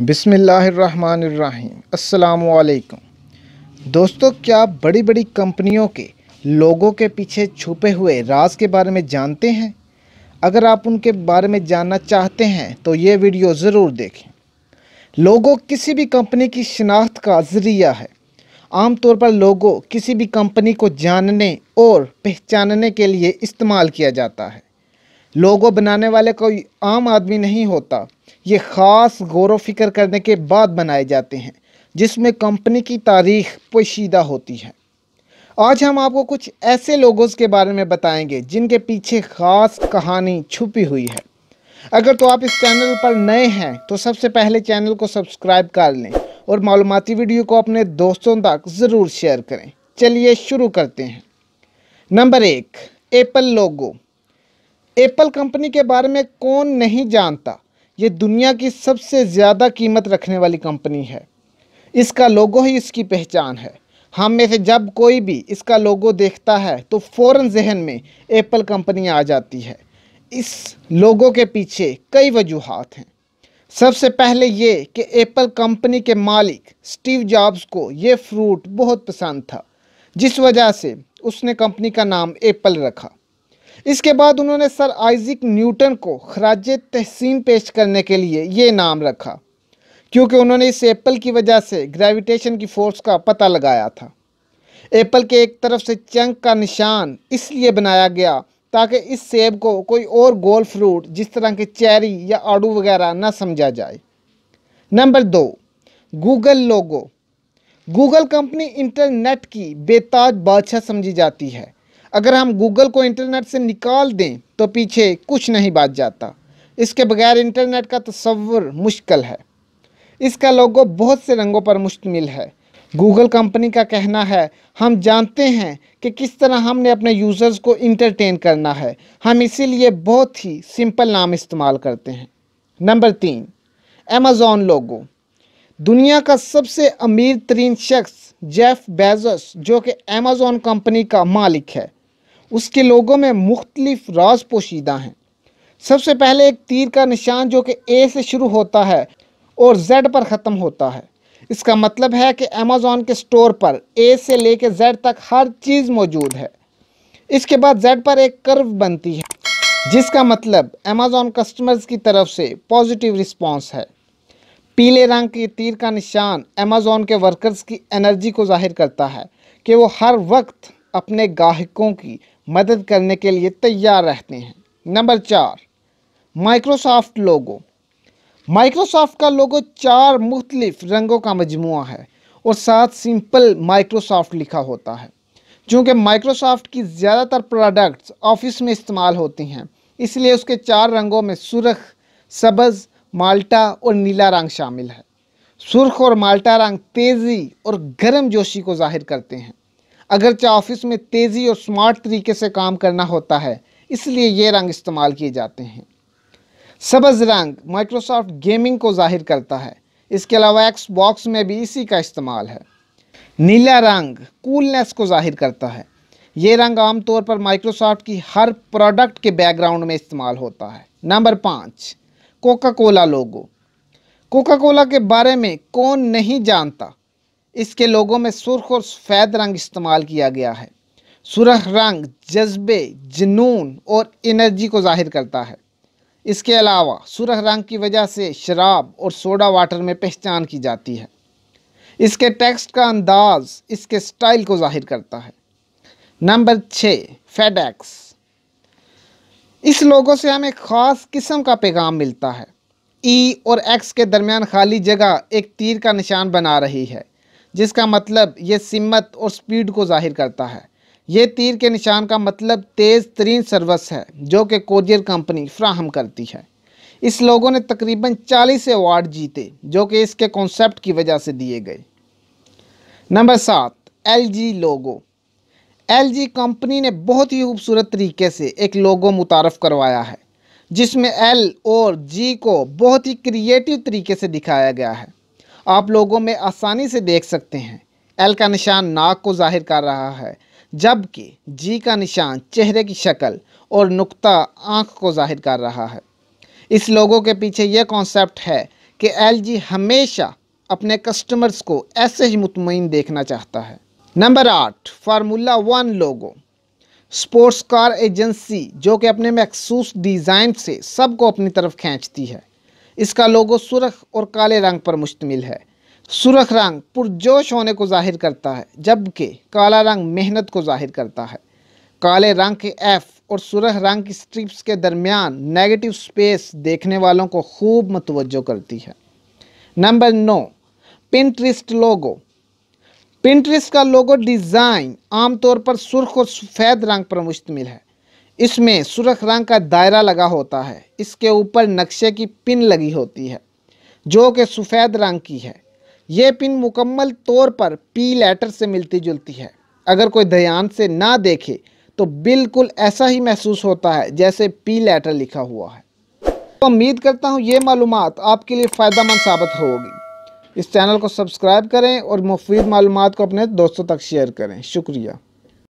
बिसमीम् दोस्तों क्या बड़ी बड़ी कंपनियों के लोगों के पीछे छुपे हुए राज के बारे में जानते हैं अगर आप उनके बारे में जानना चाहते हैं तो ये वीडियो ज़रूर देखें लोगों किसी भी कंपनी की शिनाख्त का ज़रिया है आमतौर पर लोगों किसी भी कंपनी को जानने और पहचानने के लिए इस्तेमाल किया जाता है लोगो बनाने वाले कोई आम आदमी नहीं होता ये ख़ास गौर फिक्र करने के बाद बनाए जाते हैं जिसमें कंपनी की तारीख पोशीदा होती है आज हम आपको कुछ ऐसे लोगों के बारे में बताएंगे जिनके पीछे ख़ास कहानी छुपी हुई है अगर तो आप इस चैनल पर नए हैं तो सबसे पहले चैनल को सब्सक्राइब कर लें और मालूमती वीडियो को अपने दोस्तों तक ज़रूर शेयर करें चलिए शुरू करते हैं नंबर एक एप्पल लोगो एप्पल कंपनी के बारे में कौन नहीं जानता ये दुनिया की सबसे ज़्यादा कीमत रखने वाली कंपनी है इसका लोगो ही इसकी पहचान है हम में से जब कोई भी इसका लोगो देखता है तो फ़ौर जहन में एप्पल कंपनी आ जाती है इस लोगो के पीछे कई वजूहत हैं सबसे पहले ये कि एप्पल कंपनी के मालिक स्टीव जॉब्स को ये फ्रूट बहुत पसंद था जिस वजह से उसने कंपनी का नाम एप्पल रखा इसके बाद उन्होंने सर आइजिक न्यूटन को खराज तहसीन पेश करने के लिए ये नाम रखा क्योंकि उन्होंने इस एप्पल की वजह से ग्रेविटेशन की फोर्स का पता लगाया था एप्पल के एक तरफ से चंक का निशान इसलिए बनाया गया ताकि इस सेब को कोई और गोल फ्रूट जिस तरह के चेरी या आड़ू वगैरह ना समझा जाए नंबर दो Google logo Google company internet की बेताज बादशाह समझी जाती है अगर हम गूगल को इंटरनेट से निकाल दें तो पीछे कुछ नहीं बात जाता इसके बगैर इंटरनेट का तस्वर मुश्किल है इसका लोगो बहुत से रंगों पर मुश्तमिल है गूगल कंपनी का कहना है हम जानते हैं कि किस तरह हमने अपने यूज़र्स को इंटरटेन करना है हम इसीलिए बहुत ही सिंपल नाम इस्तेमाल करते हैं नंबर तीन अमेज़ोन लोगो दुनिया का सबसे अमीर तरीन शख्स जेफ बेजस जो कि अमेज़ोन कंपनी का मालिक है उसके लोगों में मुख्तलिफ राज पोशीदा हैं सबसे पहले एक तीर का निशान जो कि ए से शुरू होता है और जेड पर ख़त्म होता है इसका मतलब है कि अमेज़ोन के स्टोर पर ए से ले कर जेड तक हर चीज़ मौजूद है इसके बाद जेड पर एक कर्व बनती है जिसका मतलब अमेज़ोन कस्टमर्स की तरफ से पॉजिटिव रिस्पांस है पीले रंग के तीर का निशान अमेज़ोन के वर्कर्स की एनर्जी को जाहिर करता है कि वो हर वक्त अपने गाहकों की मदद करने के लिए तैयार रहते हैं नंबर चार माइक्रोसॉफ्ट लोगो माइक्रोसॉफ्ट का लोगो चार मुख्तलिफ रंगों का मजमू है और साथ सिंपल माइक्रोसॉफ्ट लिखा होता है चूँकि माइक्रोसॉफ्ट की ज़्यादातर प्रोडक्ट्स ऑफिस में इस्तेमाल होती हैं इसलिए उसके चार रंगों में सुरख सब्ज़ माल्टा और नीला रंग शामिल है सुरख और माल्टा रंग तेज़ी और गर्म जोशी को जाहिर करते हैं अगरचे ऑफिस में तेज़ी और स्मार्ट तरीके से काम करना होता है इसलिए ये रंग इस्तेमाल किए जाते हैं सब्ज़ रंग माइक्रोसॉफ्ट गेमिंग को जाहिर करता है इसके अलावा एक्स बॉक्स में भी इसी का इस्तेमाल है नीला रंग कूलनेस को जाहिर करता है ये रंग आमतौर पर माइक्रोसॉफ्ट की हर प्रोडक्ट के बैकग्राउंड में इस्तेमाल होता है नंबर पाँच Coca Cola logo Coca Cola के बारे में कौन नहीं जानता इसके लोगों में सुर्ख और सफ़ेद रंग इस्तेमाल किया गया है सुरख रंग जज्बे जुनून और एनर्जी को जाहिर करता है इसके अलावा सुरख रंग की वजह से शराब और सोडा वाटर में पहचान की जाती है इसके टेक्स्ट का अंदाज इसके स्टाइल को जाहिर करता है नंबर छः फेडेक्स इस लोगों से हमें ख़ास किस्म का पैगाम मिलता है ई और एक्स के दरमियान खाली जगह एक तीर का निशान बना रही है जिसका मतलब ये सिमत और स्पीड को जाहिर करता है ये तीर के निशान का मतलब तेज़ तरीन सर्विस है जो कि कोरियर कंपनी फ्राहम करती है इस लोगों ने तकरीबन 40 अवार्ड जीते जो कि इसके कॉन्सेप्ट की वजह से दिए गए नंबर सात L G logo L G company ने बहुत ही खूबसूरत तरीके से एक लोगो मुतारफ़ करवाया है जिसमें एल और जी को बहुत ही क्रिएटिव तरीके से दिखाया गया है आप लोगों में आसानी से देख सकते हैं एल का निशान नाक को जाहिर कर रहा है जबकि जी का निशान चेहरे की शक्ल और नुक्ता आँख को जाहिर कर रहा है इस लोगों के पीछे यह कॉन्सेप्ट है कि एल जी हमेशा अपने कस्टमर्स को ऐसे ही मुतमिन देखना चाहता है नंबर आठ formula one logo sports car agency जो कि अपने मखसूस डिज़ाइन से सबको अपनी तरफ खींचती है इसका लोगो सुरख और काले रंग पर मुश्तमिल है सुरख रंग पुरजोश होने को जाहिर करता है जबकि काला रंग मेहनत को जाहिर करता है काले रंग के एफ और सुरख रंग की स्ट्रिप्स के दरमियान नेगेटिव स्पेस देखने वालों को खूब मतवजो करती है नंबर नौ पिंट्रिस्ट लोगो पिंट्रिस्ट का लोगो डिज़ाइन आमतौर पर सुरख और सफ़ेद रंग पर मुश्तमिल है इसमें सुरख रंग का दायरा लगा होता है इसके ऊपर नक्शे की पिन लगी होती है जो कि सफ़ेद रंग की है ये पिन मुकम्मल तौर पर पी लेटर से मिलती जुलती है अगर कोई ध्यान से ना देखे तो बिल्कुल ऐसा ही महसूस होता है जैसे पी लेटर लिखा हुआ है तो उम्मीद करता हूँ ये मालूम आपके लिए फ़ायदा मंद साबित होगी इस चैनल को सब्सक्राइब करें और मुफीद मालूम को अपने दोस्तों तक शेयर करें शुक्रिया